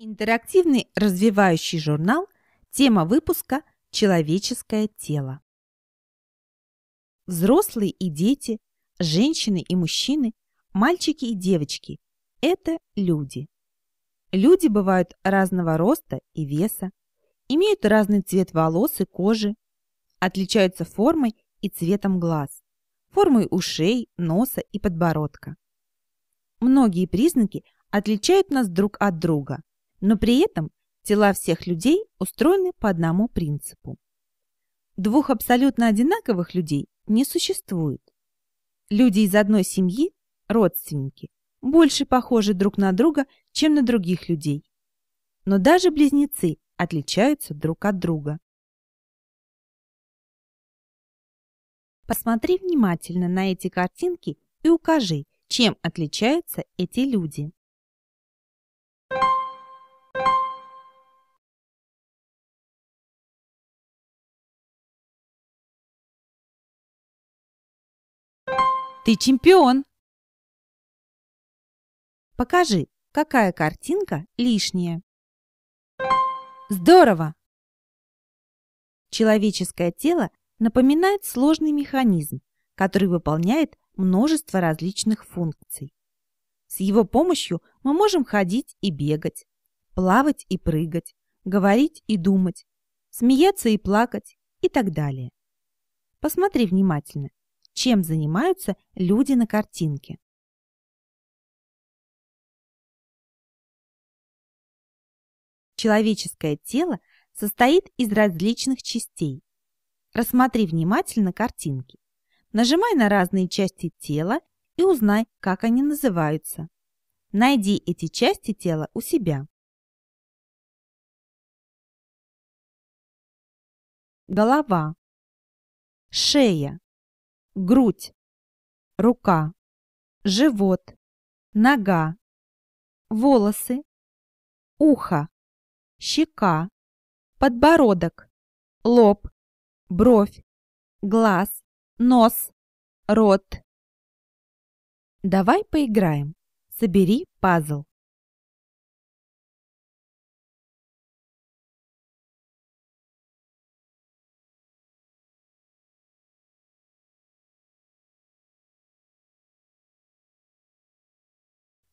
Интерактивный развивающий журнал. Тема выпуска «Человеческое тело». Взрослые и дети, женщины и мужчины, мальчики и девочки – это люди. Люди бывают разного роста и веса, имеют разный цвет волос и кожи, отличаются формой и цветом глаз, формой ушей, носа и подбородка. Многие признаки отличают нас друг от друга – но при этом тела всех людей устроены по одному принципу. Двух абсолютно одинаковых людей не существует. Люди из одной семьи, родственники, больше похожи друг на друга, чем на других людей. Но даже близнецы отличаются друг от друга. Посмотри внимательно на эти картинки и укажи, чем отличаются эти люди. Ты чемпион!» Покажи, какая картинка лишняя. Здорово! Человеческое тело напоминает сложный механизм, который выполняет множество различных функций. С его помощью мы можем ходить и бегать, плавать и прыгать, говорить и думать, смеяться и плакать и так далее. Посмотри внимательно чем занимаются люди на картинке. Человеческое тело состоит из различных частей. Рассмотри внимательно картинки. Нажимай на разные части тела и узнай, как они называются. Найди эти части тела у себя. Голова. Шея грудь, рука, живот, нога, волосы, ухо, щека, подбородок, лоб, бровь, глаз, нос, рот. Давай поиграем. Собери пазл.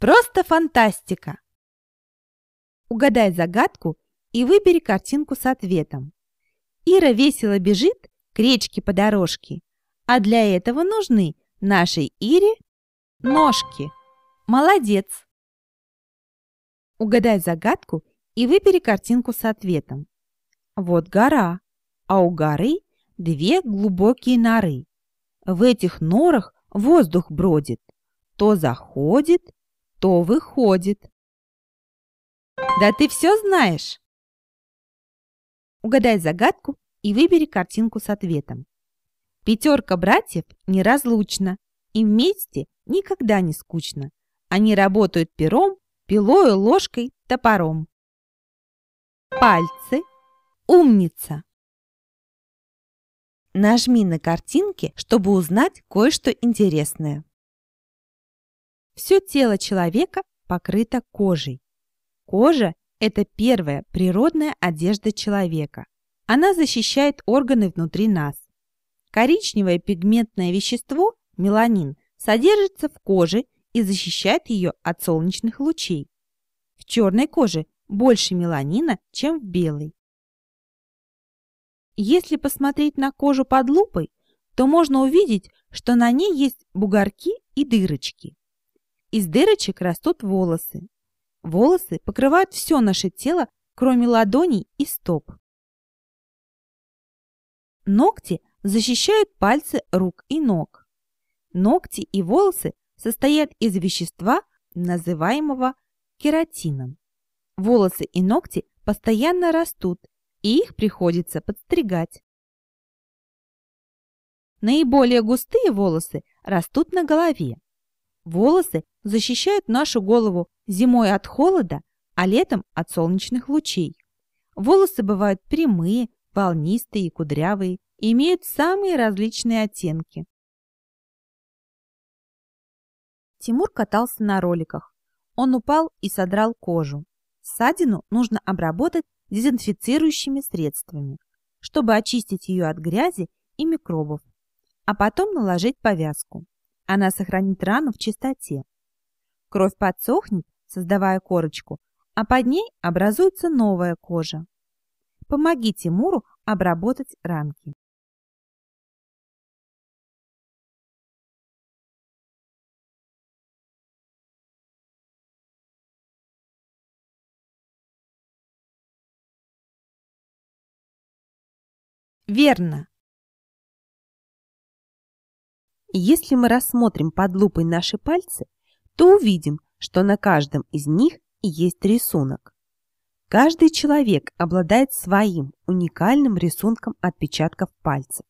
Просто фантастика! Угадай загадку и выбери картинку с ответом. Ира весело бежит к речке по дорожке, а для этого нужны нашей Ире ножки. Молодец! Угадай загадку и выбери картинку с ответом. Вот гора, а у горы две глубокие норы. В этих норах воздух бродит, то заходит, то выходит. Да ты все знаешь? Угадай загадку и выбери картинку с ответом. Пятерка братьев неразлучна, и вместе никогда не скучно. Они работают пером, пилою, ложкой, топором. Пальцы. Умница. Нажми на картинке, чтобы узнать кое-что интересное. Все тело человека покрыто кожей. Кожа – это первая природная одежда человека. Она защищает органы внутри нас. Коричневое пигментное вещество – меланин – содержится в коже и защищает ее от солнечных лучей. В черной коже больше меланина, чем в белой. Если посмотреть на кожу под лупой, то можно увидеть, что на ней есть бугорки и дырочки. Из дырочек растут волосы. Волосы покрывают все наше тело, кроме ладоней и стоп. Ногти защищают пальцы рук и ног. Ногти и волосы состоят из вещества, называемого кератином. Волосы и ногти постоянно растут, и их приходится подстригать. Наиболее густые волосы растут на голове. Волосы защищают нашу голову зимой от холода, а летом от солнечных лучей. Волосы бывают прямые, волнистые и кудрявые, и имеют самые различные оттенки. Тимур катался на роликах. Он упал и содрал кожу. Ссадину нужно обработать дезинфицирующими средствами, чтобы очистить ее от грязи и микробов, а потом наложить повязку. Она сохранит рану в чистоте. Кровь подсохнет, создавая корочку, а под ней образуется новая кожа. Помогите Муру обработать ранки. Верно, если мы рассмотрим под лупой наши пальцы, то увидим, что на каждом из них есть рисунок. Каждый человек обладает своим уникальным рисунком отпечатков пальцев.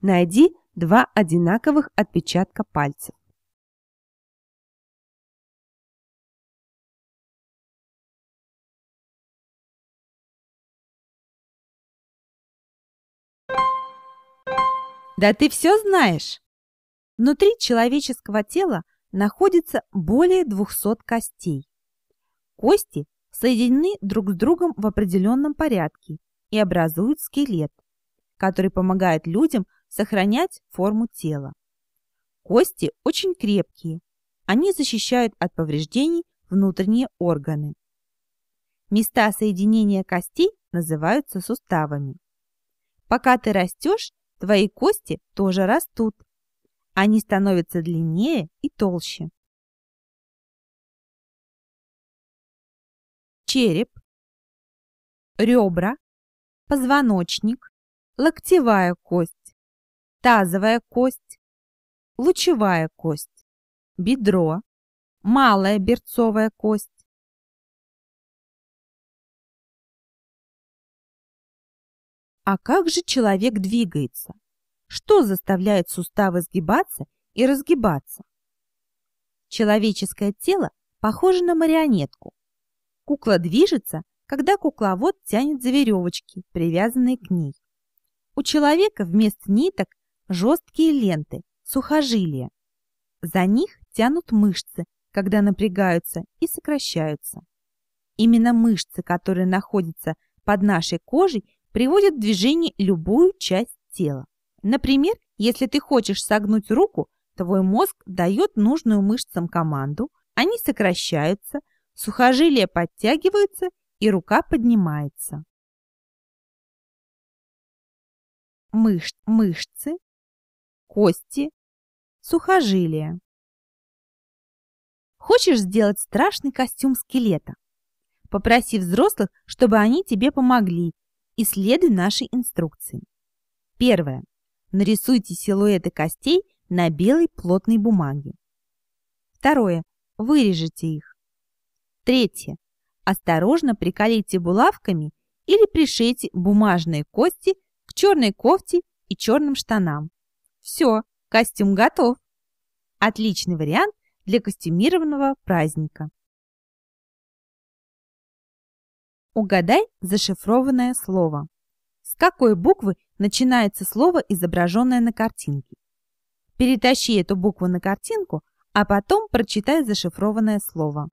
Найди два одинаковых отпечатка пальцев. Да ты все знаешь? Внутри человеческого тела находится более 200 костей. Кости соединены друг с другом в определенном порядке и образуют скелет, который помогает людям сохранять форму тела. Кости очень крепкие, они защищают от повреждений внутренние органы. Места соединения костей называются суставами. Пока ты растешь, твои кости тоже растут, они становятся длиннее и толще. Череп, ребра, позвоночник, локтевая кость, тазовая кость, лучевая кость, бедро, малая берцовая кость, А как же человек двигается? Что заставляет суставы сгибаться и разгибаться? Человеческое тело похоже на марионетку. Кукла движется, когда кукловод тянет за веревочки, привязанные к ней. У человека вместо ниток жесткие ленты, сухожилия. За них тянут мышцы, когда напрягаются и сокращаются. Именно мышцы, которые находятся под нашей кожей, приводят в движение любую часть тела. Например, если ты хочешь согнуть руку, твой мозг дает нужную мышцам команду, они сокращаются, сухожилия подтягиваются и рука поднимается. Мышц, мышцы, кости, сухожилия. Хочешь сделать страшный костюм скелета? Попроси взрослых, чтобы они тебе помогли, и следуй нашей инструкции. Первое. Нарисуйте силуэты костей на белой плотной бумаге. Второе. Вырежите их. Третье. Осторожно приколите булавками или пришейте бумажные кости к черной кофте и черным штанам. Все, костюм готов. Отличный вариант для костюмированного праздника. Угадай зашифрованное слово. С какой буквы начинается слово, изображенное на картинке. Перетащи эту букву на картинку, а потом прочитай зашифрованное слово.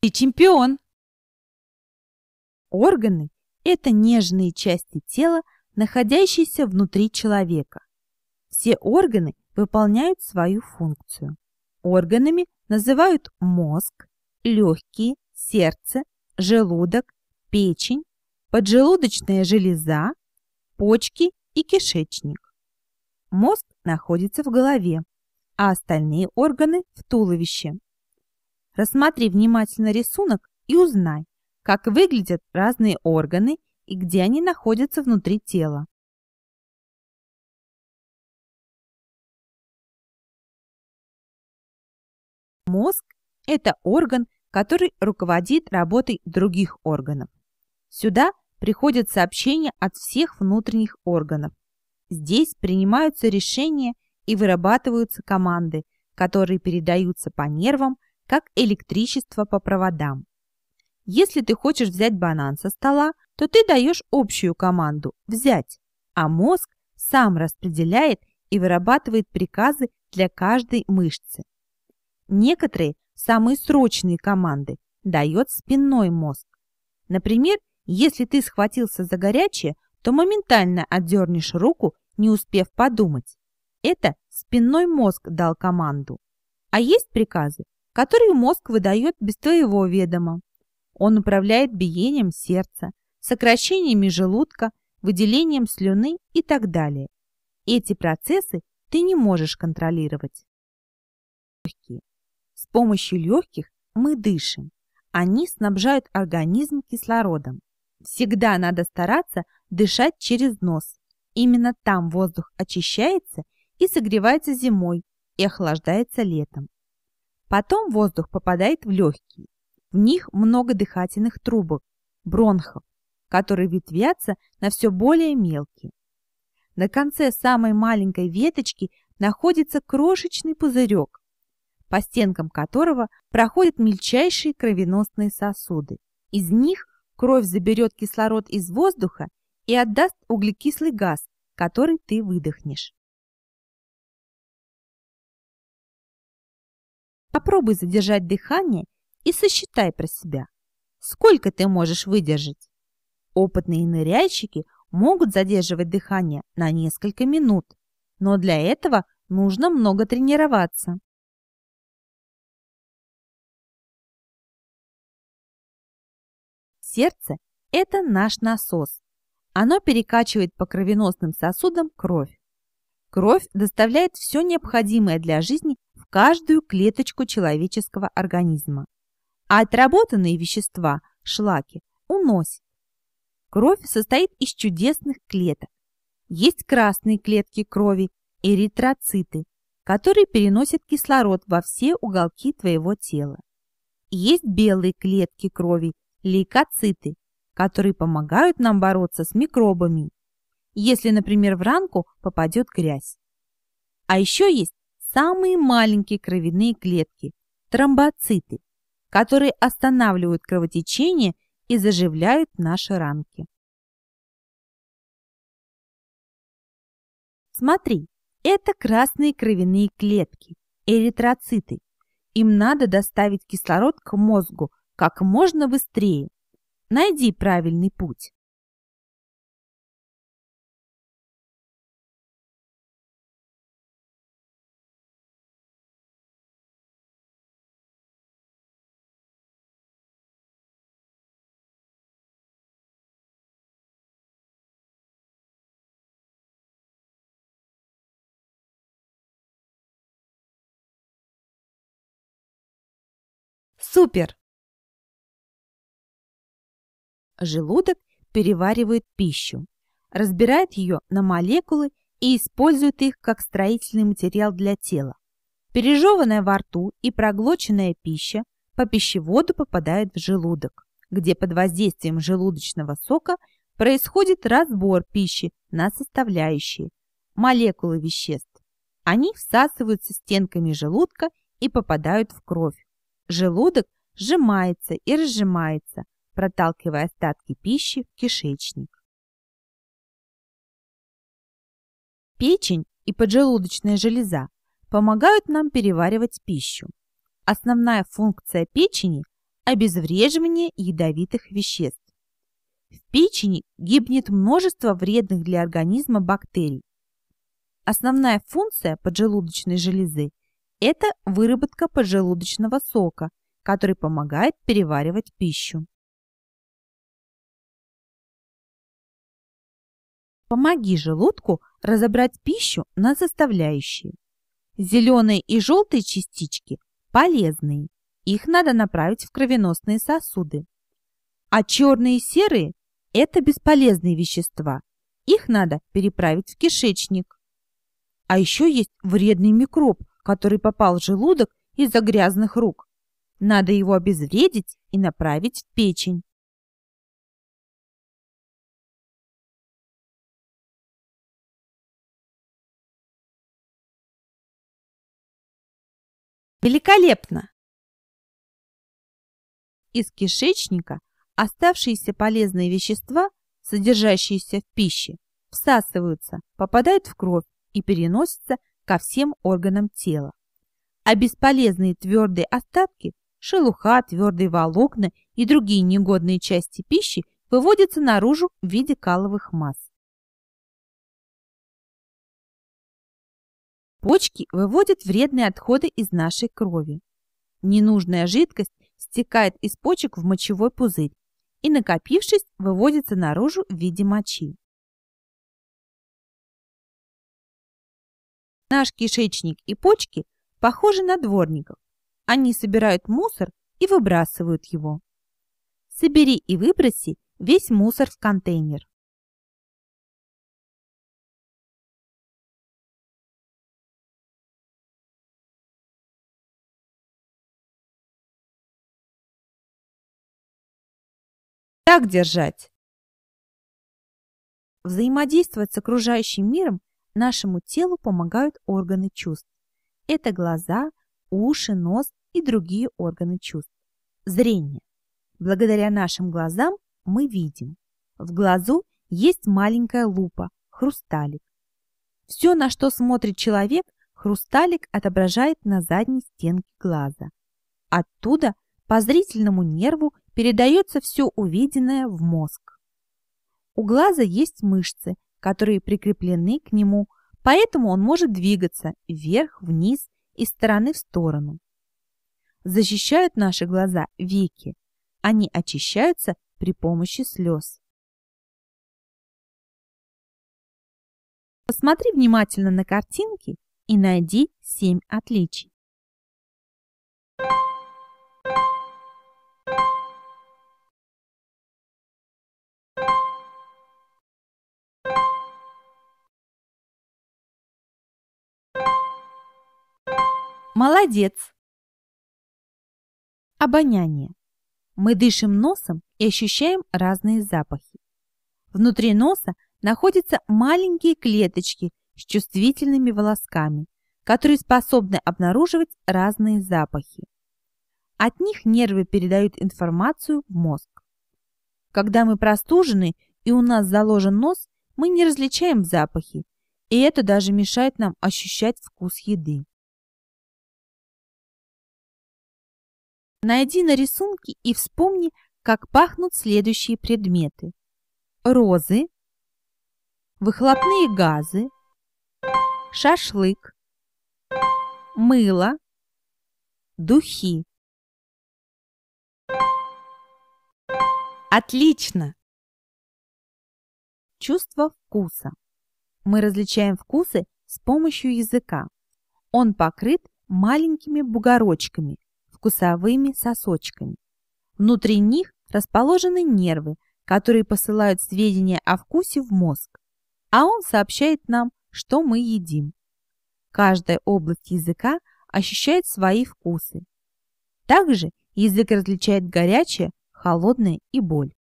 Ты чемпион! Органы – это нежные части тела, находящиеся внутри человека. Все органы выполняют свою функцию. Органами называют мозг, легкие, сердце, желудок, печень, поджелудочная железа, почки и кишечник. Мозг находится в голове, а остальные органы в туловище. Рассмотри внимательно рисунок и узнай, как выглядят разные органы и где они находятся внутри тела. Мозг – это орган, который руководит работой других органов. Сюда приходят сообщения от всех внутренних органов. Здесь принимаются решения и вырабатываются команды, которые передаются по нервам, как электричество по проводам. Если ты хочешь взять банан со стола, то ты даешь общую команду «взять», а мозг сам распределяет и вырабатывает приказы для каждой мышцы. Некоторые, самые срочные команды, дает спинной мозг. Например, если ты схватился за горячее, то моментально отдернешь руку, не успев подумать. Это спинной мозг дал команду. А есть приказы, которые мозг выдает без твоего ведома. Он управляет биением сердца, сокращениями желудка, выделением слюны и так далее. Эти процессы ты не можешь контролировать. Легкие. С помощью легких мы дышим. Они снабжают организм кислородом. Всегда надо стараться дышать через нос. Именно там воздух очищается и согревается зимой и охлаждается летом. Потом воздух попадает в легкие. В них много дыхательных трубок, бронхов, которые ветвятся на все более мелкие. На конце самой маленькой веточки находится крошечный пузырек, по стенкам которого проходят мельчайшие кровеносные сосуды. Из них кровь заберет кислород из воздуха и отдаст углекислый газ, который ты выдохнешь. Попробуй задержать дыхание и сосчитай про себя, сколько ты можешь выдержать. Опытные ныряльщики могут задерживать дыхание на несколько минут, но для этого нужно много тренироваться. Сердце – это наш насос. Оно перекачивает по кровеносным сосудам кровь. Кровь доставляет все необходимое для жизни в каждую клеточку человеческого организма. А отработанные вещества, шлаки, уносит. Кровь состоит из чудесных клеток. Есть красные клетки крови, эритроциты, которые переносят кислород во все уголки твоего тела. Есть белые клетки крови, лейкоциты, которые помогают нам бороться с микробами, если, например, в ранку попадет грязь. А еще есть самые маленькие кровяные клетки – тромбоциты, которые останавливают кровотечение и заживляют наши ранки. Смотри, это красные кровяные клетки, эритроциты. Им надо доставить кислород к мозгу как можно быстрее. Найди правильный путь. Супер! Желудок переваривает пищу, разбирает ее на молекулы и использует их как строительный материал для тела. Пережеванная во рту и проглоченная пища по пищеводу попадает в желудок, где под воздействием желудочного сока происходит разбор пищи на составляющие – молекулы веществ. Они всасываются стенками желудка и попадают в кровь. Желудок сжимается и разжимается – проталкивая остатки пищи в кишечник. Печень и поджелудочная железа помогают нам переваривать пищу. Основная функция печени – обезвреживание ядовитых веществ. В печени гибнет множество вредных для организма бактерий. Основная функция поджелудочной железы – это выработка поджелудочного сока, который помогает переваривать пищу. Помоги желудку разобрать пищу на составляющие. Зеленые и желтые частички полезные, их надо направить в кровеносные сосуды. А черные и серые – это бесполезные вещества, их надо переправить в кишечник. А еще есть вредный микроб, который попал в желудок из-за грязных рук. Надо его обезвредить и направить в печень. Великолепно! Из кишечника оставшиеся полезные вещества, содержащиеся в пище, всасываются, попадают в кровь и переносятся ко всем органам тела. А бесполезные твердые остатки, шелуха, твердые волокна и другие негодные части пищи выводятся наружу в виде каловых масс. Почки выводят вредные отходы из нашей крови. Ненужная жидкость стекает из почек в мочевой пузырь и, накопившись, выводится наружу в виде мочи. Наш кишечник и почки похожи на дворников. Они собирают мусор и выбрасывают его. Собери и выброси весь мусор в контейнер. Так держать! Взаимодействовать с окружающим миром нашему телу помогают органы чувств. Это глаза, уши, нос и другие органы чувств. Зрение. Благодаря нашим глазам мы видим. В глазу есть маленькая лупа, хрусталик. Все, на что смотрит человек, хрусталик отображает на задней стенке глаза. Оттуда по зрительному нерву передается все увиденное в мозг. У глаза есть мышцы, которые прикреплены к нему, поэтому он может двигаться вверх, вниз, из стороны в сторону. Защищают наши глаза веки. Они очищаются при помощи слез. Посмотри внимательно на картинки и найди семь отличий. Молодец! Обоняние. Мы дышим носом и ощущаем разные запахи. Внутри носа находятся маленькие клеточки с чувствительными волосками, которые способны обнаруживать разные запахи. От них нервы передают информацию в мозг. Когда мы простужены и у нас заложен нос, мы не различаем запахи, и это даже мешает нам ощущать вкус еды. Найди на рисунке и вспомни, как пахнут следующие предметы. Розы, выхлопные газы, шашлык, мыло, духи. Отлично! Чувство вкуса. Мы различаем вкусы с помощью языка. Он покрыт маленькими бугорочками, вкусовыми сосочками. Внутри них расположены нервы, которые посылают сведения о вкусе в мозг, а он сообщает нам, что мы едим. Каждая область языка ощущает свои вкусы. Также язык различает горячее, холодное и боль.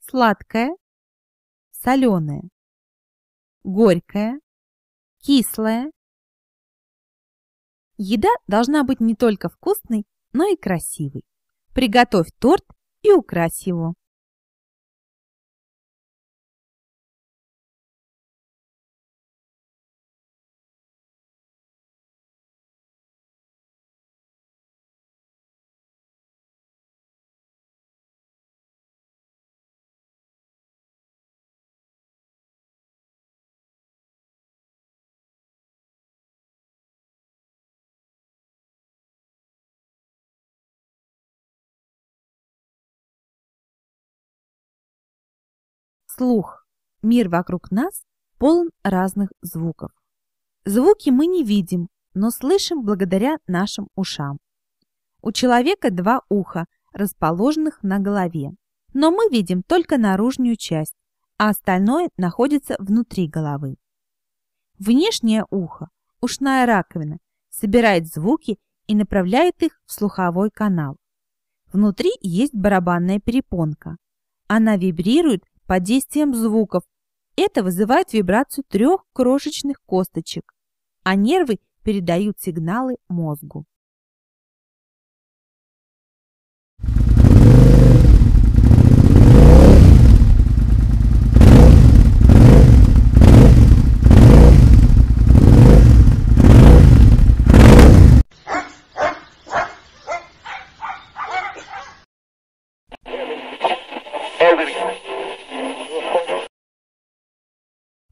Сладкое, соленое, горькое, кислое, Еда должна быть не только вкусной, но и красивой. Приготовь торт и укрась его. слух. Мир вокруг нас полон разных звуков. Звуки мы не видим, но слышим благодаря нашим ушам. У человека два уха, расположенных на голове, но мы видим только наружную часть, а остальное находится внутри головы. Внешнее ухо, ушная раковина, собирает звуки и направляет их в слуховой канал. Внутри есть барабанная перепонка. Она вибрирует под действием звуков. Это вызывает вибрацию трех крошечных косточек, а нервы передают сигналы мозгу.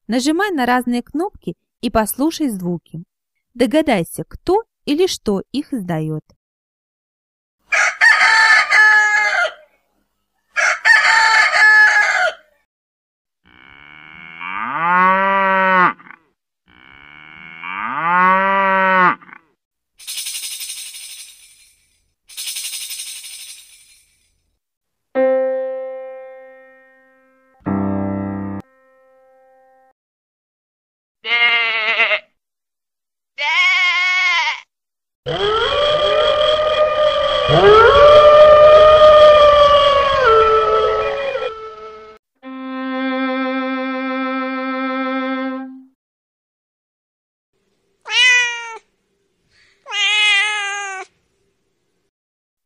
Нажимай на разные кнопки и послушай звуки. Догадайся, кто или что их издает.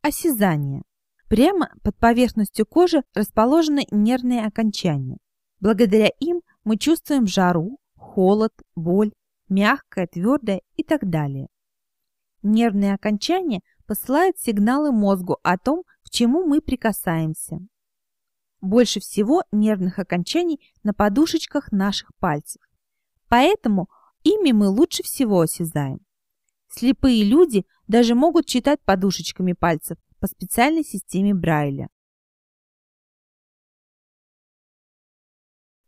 осязание. Прямо под поверхностью кожи расположены нервные окончания. Благодаря им мы чувствуем жару, холод, боль, мягкое, твердое и так далее. Нервные окончания посылают сигналы мозгу о том, к чему мы прикасаемся. Больше всего нервных окончаний на подушечках наших пальцев. Поэтому ими мы лучше всего осязаем. Слепые люди – даже могут читать подушечками пальцев по специальной системе Брайля.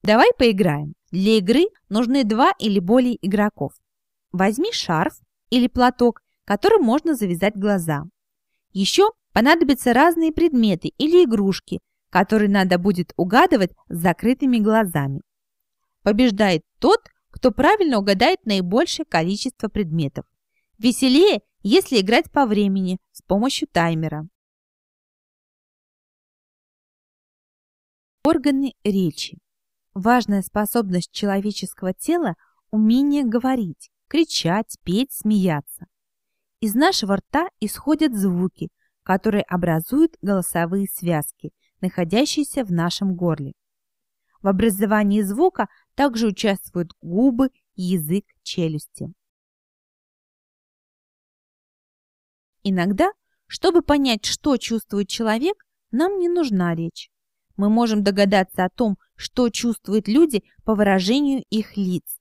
Давай поиграем. Для игры нужны два или более игроков. Возьми шарф или платок, которым можно завязать глаза. Еще понадобятся разные предметы или игрушки, которые надо будет угадывать с закрытыми глазами. Побеждает тот, кто правильно угадает наибольшее количество предметов. Веселее если играть по времени с помощью таймера. Органы речи. Важная способность человеческого тела – умение говорить, кричать, петь, смеяться. Из нашего рта исходят звуки, которые образуют голосовые связки, находящиеся в нашем горле. В образовании звука также участвуют губы, язык, челюсти. Иногда, чтобы понять, что чувствует человек, нам не нужна речь. Мы можем догадаться о том, что чувствуют люди по выражению их лиц.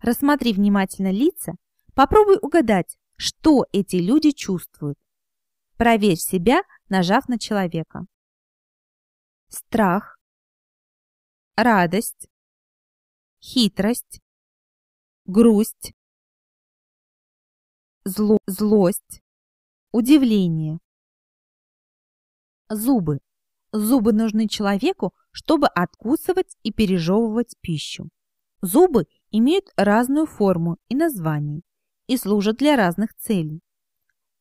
Рассмотри внимательно лица, попробуй угадать, что эти люди чувствуют. Проверь себя, нажав на человека. Страх, радость, хитрость, грусть, зло, злость, Удивление. Зубы. Зубы нужны человеку, чтобы откусывать и пережевывать пищу. Зубы имеют разную форму и название и служат для разных целей.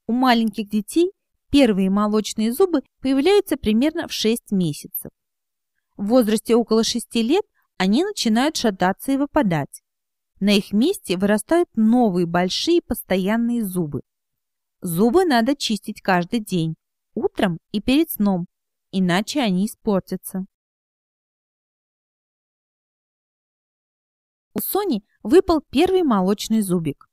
У маленьких детей первые молочные зубы появляются примерно в 6 месяцев. В возрасте около 6 лет они начинают шататься и выпадать. На их месте вырастают новые большие постоянные зубы. Зубы надо чистить каждый день, утром и перед сном, иначе они испортятся. У Сони выпал первый молочный зубик.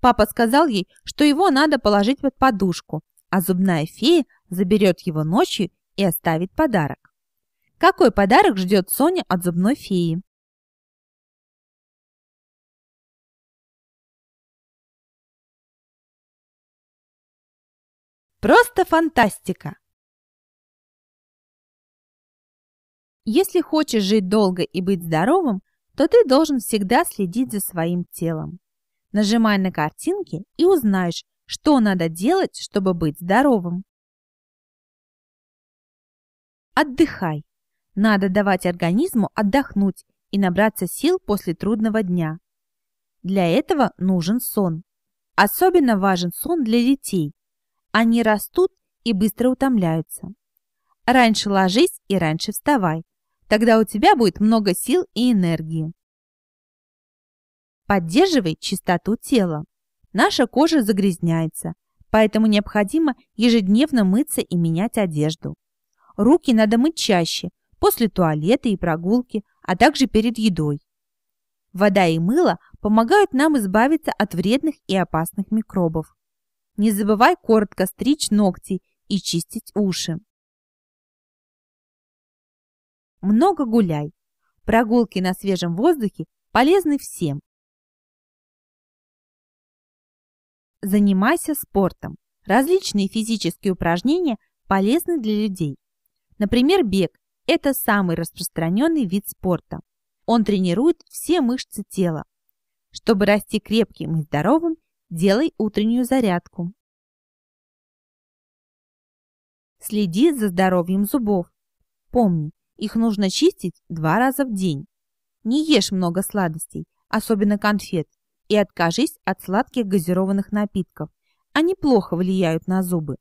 Папа сказал ей, что его надо положить под подушку, а зубная фея заберет его ночью и оставит подарок. Какой подарок ждет Соня от зубной феи? Просто фантастика! Если хочешь жить долго и быть здоровым, то ты должен всегда следить за своим телом. Нажимай на картинки и узнаешь, что надо делать, чтобы быть здоровым. Отдыхай. Надо давать организму отдохнуть и набраться сил после трудного дня. Для этого нужен сон. Особенно важен сон для детей, они растут и быстро утомляются. Раньше ложись и раньше вставай. Тогда у тебя будет много сил и энергии. Поддерживай чистоту тела. Наша кожа загрязняется, поэтому необходимо ежедневно мыться и менять одежду. Руки надо мыть чаще, после туалета и прогулки, а также перед едой. Вода и мыло помогают нам избавиться от вредных и опасных микробов. Не забывай коротко стричь ногти и чистить уши. Много гуляй. Прогулки на свежем воздухе полезны всем. Занимайся спортом. Различные физические упражнения полезны для людей. Например, бег – это самый распространенный вид спорта. Он тренирует все мышцы тела. Чтобы расти крепким и здоровым – Делай утреннюю зарядку. Следи за здоровьем зубов. Помни, их нужно чистить два раза в день. Не ешь много сладостей, особенно конфет, и откажись от сладких газированных напитков. Они плохо влияют на зубы.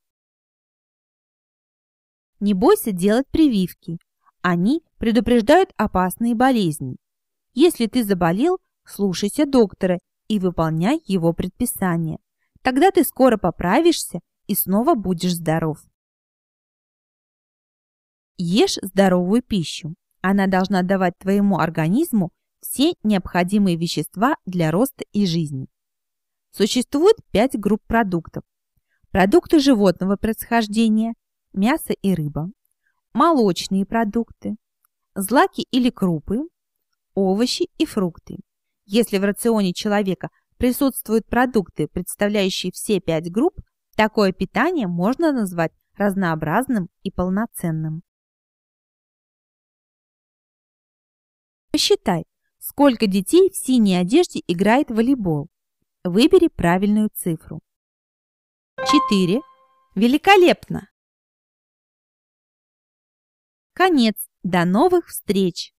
Не бойся делать прививки. Они предупреждают опасные болезни. Если ты заболел, слушайся доктора и выполняй его предписания. Тогда ты скоро поправишься и снова будешь здоров. Ешь здоровую пищу. Она должна давать твоему организму все необходимые вещества для роста и жизни. Существует пять групп продуктов. Продукты животного происхождения, мясо и рыба, молочные продукты, злаки или крупы, овощи и фрукты, если в рационе человека присутствуют продукты, представляющие все пять групп, такое питание можно назвать разнообразным и полноценным. Посчитай, сколько детей в синей одежде играет в волейбол. Выбери правильную цифру. 4. Великолепно! Конец. До новых встреч!